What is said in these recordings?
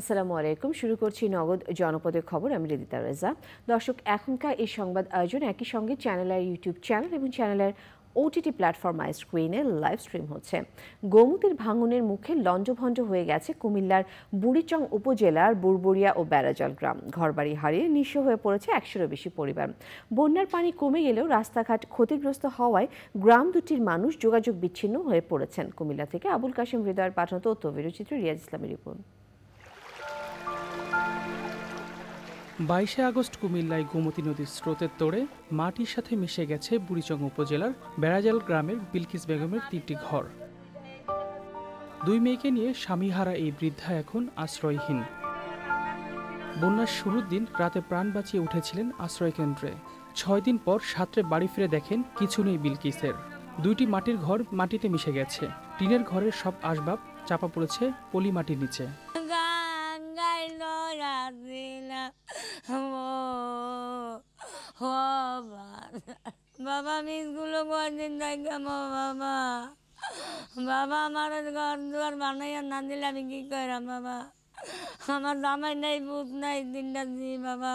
আসসালামু আলাইকুম শুরু করছি নগদ জনপদের খবর আমি রেদিতা রেজা দর্শক এখনকার এই সংবাদ আয়োজন একই সঙ্গে চ্যানেলের ইউটিউব চ্যানেল এবং চ্যানেলের ওটিটি প্ল্যাটফর্ম আই স্ক্রিনে লাইভ স্ট্রিম হচ্ছে গোমতির ভাঙনের মুখে লণ্ডভণ্ড হয়ে গেছে কুমিল্লার বুড়িচং উপজেলার বুরবুরিয়া ও ব্যারাজল গ্রাম ঘরবাড়ি হারিয়ে নিঃস্ব হয়ে পড়েছে একশোরও বেশি পরিবার বন্যার পানি কমে গেলেও রাস্তাঘাট ক্ষতিগ্রস্ত হওয়ায় গ্রাম দুটির মানুষ যোগাযোগ বিচ্ছিন্ন হয়ে পড়েছেন কুমিল্লা থেকে আবুল কাশিম হৃদয়ের পাঠানো তথ্য বিরচিত্র রিয়াজ ইসলামের রিপোর্ট বাইশে আগস্ট কুমিল্লায় গোমতী নদীর স্রোতের তোড়ে মাটির সাথে মিশে গেছে বুড়িচং উপজেলার বেড়াজাল গ্রামের বিলকিস বেগমের তিনটি ঘর দুই মেয়েকে নিয়ে স্বামীহারা এই বৃদ্ধা এখন আশ্রয়হীন বন্যার শুরুর দিন রাতে প্রাণ বাঁচিয়ে উঠেছিলেন আশ্রয়কেন্দ্রে ছয় দিন পর সাঁতরে বাড়ি ফিরে দেখেন কিছু নেই বিলকিসের দুইটি মাটির ঘর মাটিতে মিশে গেছে টিনের ঘরের সব আসবাব চাপা পড়েছে পলি মাটির নিচে বাবা আমার ঘর দুয়ার বানাইয়া না দিলে আমি কি করাম বাবা আমার জামাই নাই বুধ নাই দিনটা জি বাবা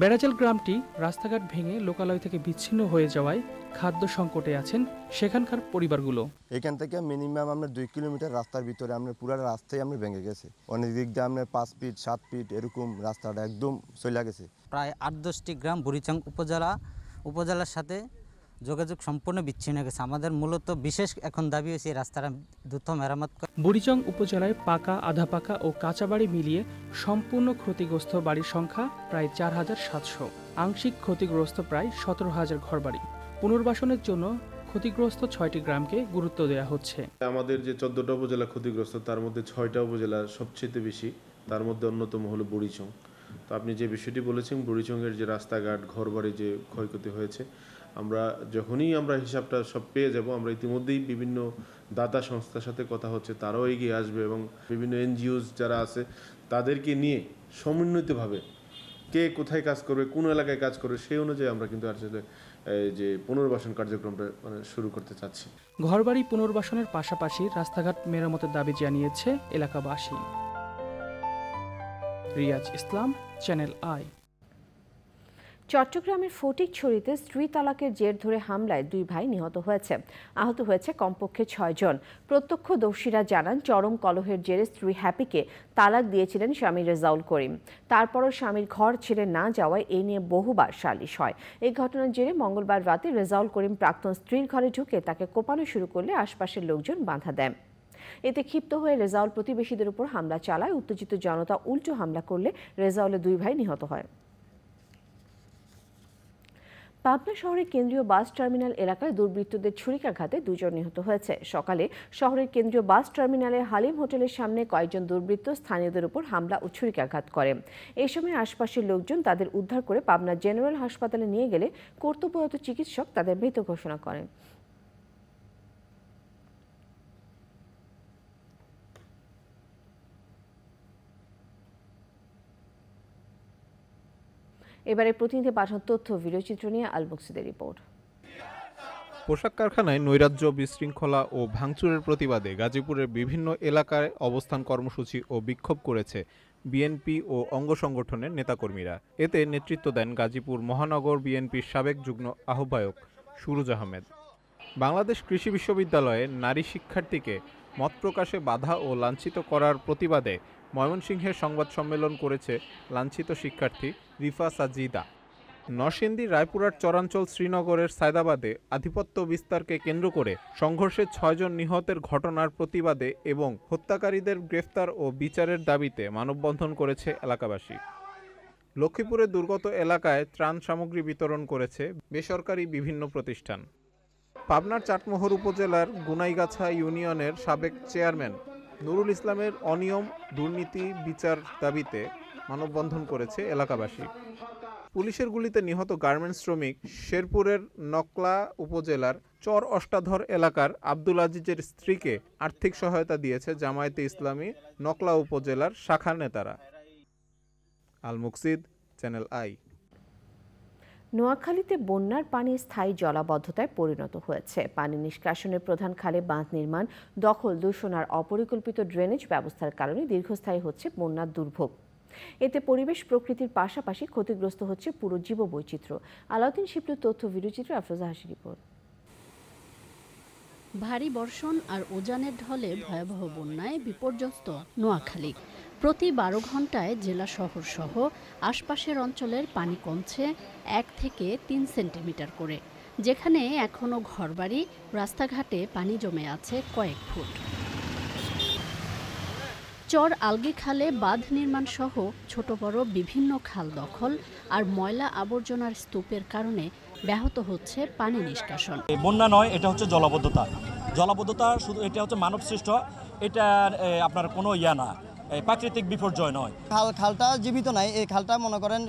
বেড়াচাল গ্রামটি রাস্তাঘাট ভেঙে লোকালয় থেকে বিচ্ছিন্ন হয়ে যাওয়ায় খাদ্য সংকটে আছেন সেখানকার পরিবারগুলো এখান থেকে মিনিমাম আমরা দুই কিলোমিটার রাস্তার ভিতরে আমরা পুরো রাস্তায় আমরা ভেঙে গেছে অনেক দিক দিয়ে আমরা পাঁচ ফিট সাত ফিট এরকম রাস্তাটা একদম চলে গেছে প্রায় আট দশটি গ্রাম বুড়িচাং উপজেলা উপজেলার সাথে যোগাযোগ সম্পূর্ণ বিচ্ছিন্ন হয়ে গেছে আমাদের মূলত বিশেষ এখন দাবি হয়েছে রাস্তাটা দ্রুত মেরামত বুড়িচং উপজেলায় পাকা আধা পাকা ও কাঁচা বাড়ি মিলিয়ে সম্পূর্ণ ক্ষতিগ্রস্ত বাড়ির সংখ্যা প্রায় চার হাজার সাতশো আংশিক ক্ষতিগ্রস্ত প্রায় সতেরো হাজার ঘরবাড়ি পুনর্বাসনের জন্য ক্ষতিগ্রস্ত ছয়টি গ্রামকে গুরুত্ব দেওয়া হচ্ছে আমাদের যে চোদ্দটা উপজেলা ক্ষতিগ্রস্ত তার মধ্যে ছয়টা উপজেলা সবচেয়ে বেশি তার মধ্যে অন্যতম হল বুড়িচং তো আপনি যে বিষয়টি বলেছেন বুড়িচংয়ের যে রাস্তাঘাট ঘর বাড়ি যে ক্ষয়ক্ষতি হয়েছে আমরা যখনই আমরা হিসাবটা সব পেয়ে যাব আমরা ইতিমধ্যেই বিভিন্ন দাতা সংস্থার সাথে কথা হচ্ছে তারাও এগিয়ে আসবে এবং বিভিন্ন এনজিওস যারা আছে তাদেরকে নিয়ে সমন্বিতভাবে কে কোথায় কাজ করবে কোন এলাকায় কাজ করবে সেই অনুযায়ী আমরা কিন্তু আসলে যে পুনর্বাসন কার্যক্রমটা মানে শুরু করতে চাচ্ছি ঘরবাড়ি পুনর্বাসনের পাশাপাশি রাস্তাঘাট মেরামতের দাবি জানিয়েছে এলাকাবাসী রিয়াজ ইসলাম চ্যানেল আই চট্টগ্রামের ফটিক ছড়িতে স্ত্রী তালাকের জের ধরে হামলায় দুই ভাই নিহত হয়েছে আহত হয়েছে কমপক্ষে ছয়জন প্রত্যক্ষদর্শীরা জানান চরম কলহের জেরে স্ত্রী হ্যাপিকে তালাক দিয়েছিলেন স্বামী রেজাউল করিম তারপরও স্বামীর ঘর ছেড়ে না যাওয়ায় এ নিয়ে বহুবার সালিশ হয় এই ঘটনার জেরে মঙ্গলবার রাতে রেজাউল করিম প্রাক্তন স্ত্রীর ঘরে ঢুকে তাকে কোপানো শুরু করলে আশপাশের লোকজন বাধা দেয় এতে ক্ষিপ্ত হয়ে রেজাউল প্রতিবেশীদের উপর হামলা চালায় উত্তেজিত জনতা উল্টো হামলা করলে রেজাউলের দুই ভাই নিহত হয় পাবনা শহরের কেন্দ্রীয় বাস টার্মিনাল এলাকায় দুর্বৃত্তদের ছুরিকাঘাতে দুজন নিহত হয়েছে সকালে শহরের কেন্দ্রীয় বাস টার্মিনালে হালিম হোটেলের সামনে কয়েকজন দুর্বৃত্ত স্থানীয়দের উপর হামলা ও ছুরিকাঘাত করে এ সময় আশপাশের লোকজন তাদের উদ্ধার করে পাবনা জেনারেল হাসপাতালে নিয়ে গেলে কর্তব্যরত চিকিৎসক তাদের মৃত ঘোষণা করেন এবারে প্রতিনিধি পাঠানো তথ্য ভিডিওচিত্র নিয়ে আল রিপোর্ট পোশাক কারখানায় নৈরাজ্য বিশৃঙ্খলা ও ভাঙচুরের প্রতিবাদে গাজীপুরের বিভিন্ন এলাকায় অবস্থান কর্মসূচি ও বিক্ষোভ করেছে বিএনপি ও অঙ্গ সংগঠনের নেতাকর্মীরা এতে নেতৃত্ব দেন গাজীপুর মহানগর বিএনপির সাবেক যুগ্ম আহ্বায়ক সুরুজ আহমেদ বাংলাদেশ কৃষি বিশ্ববিদ্যালয়ে নারী শিক্ষার্থীকে মত প্রকাশে বাধা ও লাঞ্ছিত করার প্রতিবাদে ময়মনসিংহে সংবাদ সম্মেলন করেছে লাঞ্ছিত শিক্ষার্থী রিফা সাজিদা নরসিংদী রায়পুরার চরাঞ্চল শ্রীনগরের সায়দাবাদে আধিপত্য বিস্তারকে কেন্দ্র করে সংঘর্ষে ছয়জন নিহতের ঘটনার প্রতিবাদে এবং হত্যাকারীদের গ্রেফতার ও বিচারের দাবিতে মানববন্ধন করেছে এলাকাবাসী লক্ষ্মীপুরে দুর্গত এলাকায় ত্রাণ সামগ্রী বিতরণ করেছে বেসরকারি বিভিন্ন প্রতিষ্ঠান পাবনার চাটমোহর উপজেলার গুনাইগাছা ইউনিয়নের সাবেক চেয়ারম্যান নুরুল ইসলামের অনিয়ম দুর্নীতি বিচার দাবিতে মানববন্ধন করেছে এলাকাবাসী পুলিশের গুলিতে নিহত গার্মেন্টস শ্রমিক শেরপুরের নকলা উপজেলার চর অষ্টাধর এলাকার আব্দুল আজিজের স্ত্রীকে আর্থিক সহায়তা দিয়েছে জামায়াতে ইসলামী নকলা উপজেলার শাখা নেতারা আল মুকসিদ চ্যানেল আই নোয়াখালীতে বন্যার পানি স্থায়ী জলাবদ্ধতায় পরিণত হয়েছে পানি নিষ্কাশনের প্রধান খালে বাঁধ নির্মাণ দখল দূষণ আর অপরিকল্পিত ড্রেনেজ ব্যবস্থার কারণে দীর্ঘস্থায়ী হচ্ছে বন্যার দুর্ভোগ এতে পরিবেশ প্রকৃতির পাশাপাশি ক্ষতিগ্রস্ত হচ্ছে পুরো বৈচিত্র্য আলাউদ্দিন শিবলুর তথ্য বিরোচিত্র আফরোজা হাসি রিপোর্ট ভারী বর্ষণ আর উজানের ঢলে ভয়াবহ বন্যায় বিপর্যস্ত নোয়াখালী প্রতি বারো ঘন্টায় জেলা শহর সহ আশপাশের অঞ্চলের পানি কমছে এক থেকে তিন সেন্টিমিটার করে যেখানে এখনও ঘরবাড়ি রাস্তাঘাটে পানি জমে আছে কয়েক ফুট চর আলগি খালে বাঁধ নির্মাণ সহ ছোট বড় বিভিন্ন খাল দখল আর ময়লা আবর্জনার স্তূপের কারণে ব্যাহত হচ্ছে পানি নিষ্কাশন বন্যা নয় এটা হচ্ছে জলাবদ্ধতা জলাবদ্ধতা শুধু এটা হচ্ছে মানব সৃষ্ট এটা আপনার কোনো ইয়া না প্রাকৃতিক বিপর্যয় নয় খাল খালটা জীবিত নাই এই খালটা মনে করেন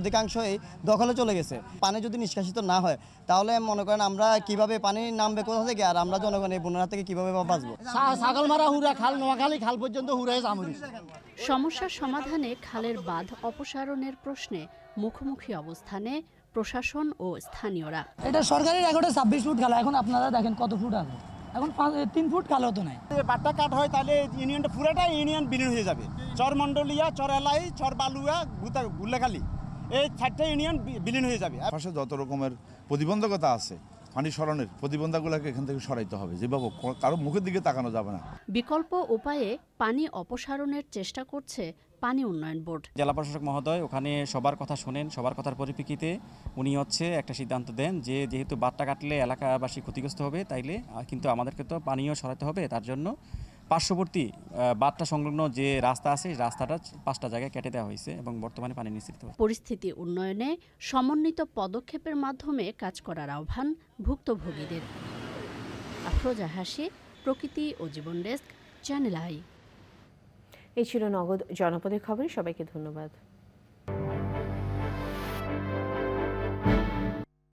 অধিকাংশই দখলে চলে গেছে পানি যদি নিষ্কাশিত না হয় তাহলে মনে করেন আমরা কিভাবে পানি নামবে কোথা থেকে আর আমরা জনগণ এই বন্যার থেকে কিভাবে বাঁচবো ছাগল মারা হুরা খাল নোয়াখালী খাল পর্যন্ত হুরায় জামুরি সমস্যা সমাধানে খালের বাঁধ অপসারণের প্রশ্নে মুখোমুখি অবস্থানে প্রশাসন ও স্থানীয়রা এটা সরকারি রেকর্ডে ছাব্বিশ ফুট খালা এখন আপনারা দেখেন কত ফুট আছে এখন তিন ফুট কালো তো নাই বাট্টা কাট হয় তাহলে ইউনিয়নটা পুরাটা ইউনিয়ন বিলীন হয়ে যাবে চর মন্ডলিয়া চর এলাই চর বালুয়া গুতা গুল্লাখালী এই চারটা ইউনিয়ন বিলীন হয়ে যাবে পাশে যত রকমের প্রতিবন্ধকতা আছে পানি সরানোর প্রতিবন্ধকগুলোকে এখান থেকে সরাইতে হবে যেভাবে কারো মুখের দিকে তাকানো যাবে না বিকল্প উপায়ে পানি অপসারণের চেষ্টা করছে পানি উন্নয়ন বোর্ড জেলা প্রশাসক মহোদয় ওখানে সবার কথা শোনেন সবার কথার পরিপ্রেক্ষিতে উনি হচ্ছে একটা সিদ্ধান্ত দেন যে যেহেতু বাদটা কাটলে এলাকাবাসী ক্ষতিগ্রস্ত হবে তাইলে কিন্তু আমাদেরকে তো পানীয় সরাতে হবে তার জন্য পার্শ্ববর্তী বাদটা সংলগ্ন যে রাস্তা আছে রাস্তাটা পাঁচটা জায়গায় কেটে দেওয়া হয়েছে এবং বর্তমানে পানি নিশ্চিত পরিস্থিতি উন্নয়নে সমন্বিত পদক্ষেপের মাধ্যমে কাজ করার আহ্বান ভুক্তভোগীদের আফরোজা হাসি প্রকৃতি ও জীবন ডেস্ক চ্যানেল আই এই ছিল নগদ জনপদের খবর সবাইকে ধন্যবাদ